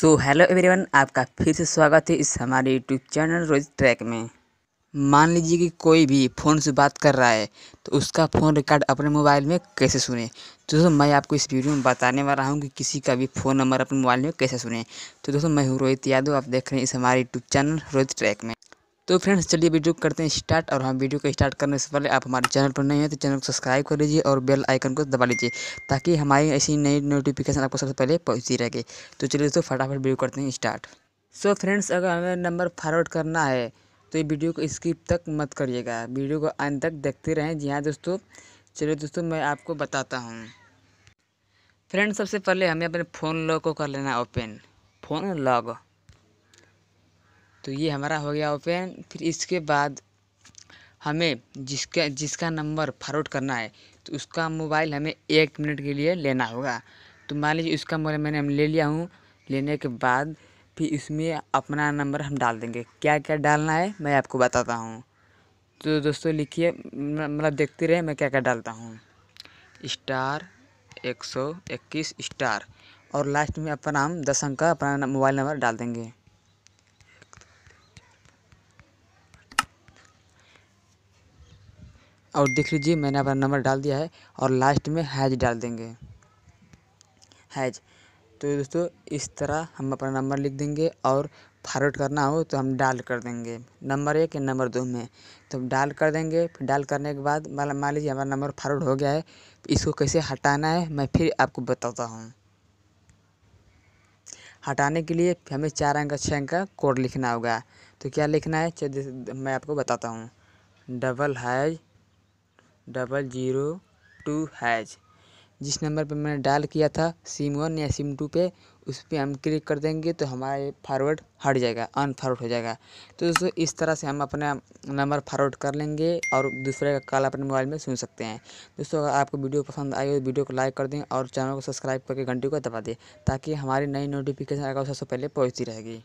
so hello everyone आपका फिर से स्वागत है इस हमारे यूट्यूब चैनल रोज ट्रैक में मान लीजिए कि कोई भी फ़ोन से बात कर रहा है तो उसका फ़ोन रिकॉर्ड अपने मोबाइल में कैसे सुने तो दोस्तों मैं आपको इस वीडियो में बताने वाला हूँ कि किसी का भी फ़ोन नंबर अपने मोबाइल में कैसे सुने तो दोस्तों मैं हूँ रोहित यादव आप देख रहे हैं इस हमारे यूट्यूब चैनल रोहित ट्रैक में तो फ्रेंड्स चलिए वीडियो करते हैं स्टार्ट और हम वीडियो को स्टार्ट करने से पहले आप हमारे चैनल पर नहीं हैं तो चैनल को सब्सक्राइब कर लीजिए और बेल आइकन को दबा लीजिए ताकि हमारी ऐसी नई नोटिफिकेशन आपको सबसे पहले पहुँचती रहे तो चलिए दोस्तों फटाफट वीडियो करते हैं स्टार्ट सो फ्रेंड्स अगर हमें नंबर फॉरवर्ड करना है तो ये वीडियो को स्किप तक मत करिएगा वीडियो को अंत तक देखते रहें जी हाँ दोस्तों चलिए दोस्तों मैं आपको बताता हूँ फ्रेंड्स सबसे पहले हमें अपने फ़ोन लॉक को कर लेना ओपन फ़ोन लॉक तो ये हमारा हो गया ओपन फिर इसके बाद हमें जिसका जिसका नंबर फॉरवर्ड करना है तो उसका मोबाइल हमें एक मिनट के लिए लेना होगा तो मान लीजिए उसका मोबाइल मैंने हम ले लिया हूँ लेने के बाद फिर इसमें अपना नंबर हम डाल देंगे क्या क्या डालना है मैं आपको बताता हूँ तो दोस्तों लिखिए मतलब देखते रहे मैं क्या क्या डालता हूँ स्टार एक सौ इक्कीस स्टार और लास्ट में अपना हम दस अंक का अपना मोबाइल नंबर डाल देंगे और देख लीजिए मैंने अपना नंबर डाल दिया है और लास्ट में हैज डाल देंगे हैज तो दोस्तों इस तरह हम अपना नंबर लिख देंगे और फारवर्ड करना हो तो हम डाल कर देंगे नंबर एक या नंबर दो में तो डाल कर देंगे फिर डाल करने के बाद मान लीजिए हमारा नंबर फारवर्ड हो गया है इसको कैसे हटाना है मैं फिर आपको बताता हूँ हटाने के लिए हमें चार अंक छः अंक का कोड लिखना होगा तो क्या लिखना है मैं आपको बताता हूँ double hash double zero two hash जिस नंबर पर मैंने डायल किया था सिम वन या सिम टू पे उस पर हम क्लिक कर देंगे तो हमारा ये फारवर्ड हट जाएगा अनफॉरवर्ड हो जाएगा तो दोस्तों इस तरह से हम अपना नंबर फॉरवर्ड कर लेंगे और दूसरे का कॉल अपने मोबाइल में सुन सकते हैं दोस्तों अगर आपको वीडियो पसंद आई हो तो वीडियो को लाइक कर दें और चैनल को सब्सक्राइब करके घंटी को दबा दें ताकि हमारी नई नोटिफिकेशन आएगा सबसे पहले पहुँचती रहेगी